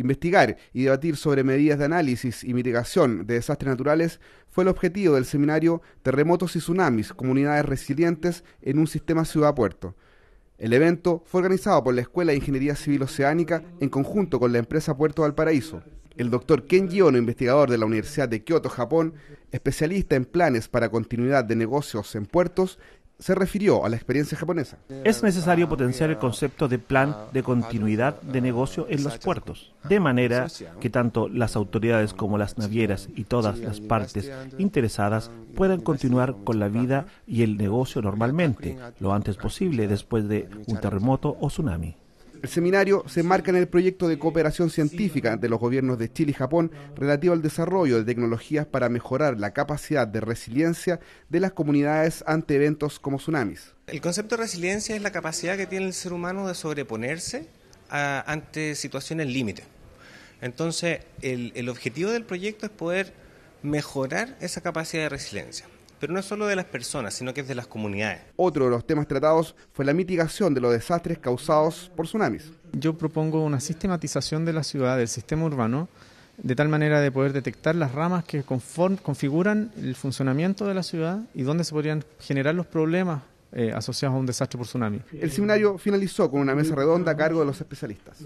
Investigar y debatir sobre medidas de análisis y mitigación de desastres naturales fue el objetivo del seminario Terremotos y Tsunamis, Comunidades Resilientes en un Sistema Ciudad-Puerto. El evento fue organizado por la Escuela de Ingeniería Civil Oceánica en conjunto con la empresa Puerto Valparaíso. El doctor Ken Giono, investigador de la Universidad de Kioto, Japón, especialista en planes para continuidad de negocios en puertos, se refirió a la experiencia japonesa. Es necesario potenciar el concepto de plan de continuidad de negocio en los puertos, de manera que tanto las autoridades como las navieras y todas las partes interesadas puedan continuar con la vida y el negocio normalmente, lo antes posible después de un terremoto o tsunami. El seminario se enmarca en el proyecto de cooperación científica de los gobiernos de Chile y Japón relativo al desarrollo de tecnologías para mejorar la capacidad de resiliencia de las comunidades ante eventos como tsunamis. El concepto de resiliencia es la capacidad que tiene el ser humano de sobreponerse ante situaciones límite. Entonces, el objetivo del proyecto es poder mejorar esa capacidad de resiliencia pero no solo de las personas, sino que es de las comunidades. Otro de los temas tratados fue la mitigación de los desastres causados por tsunamis. Yo propongo una sistematización de la ciudad, del sistema urbano, de tal manera de poder detectar las ramas que configuran el funcionamiento de la ciudad y dónde se podrían generar los problemas eh, asociados a un desastre por tsunami. El seminario finalizó con una mesa redonda a cargo de los especialistas.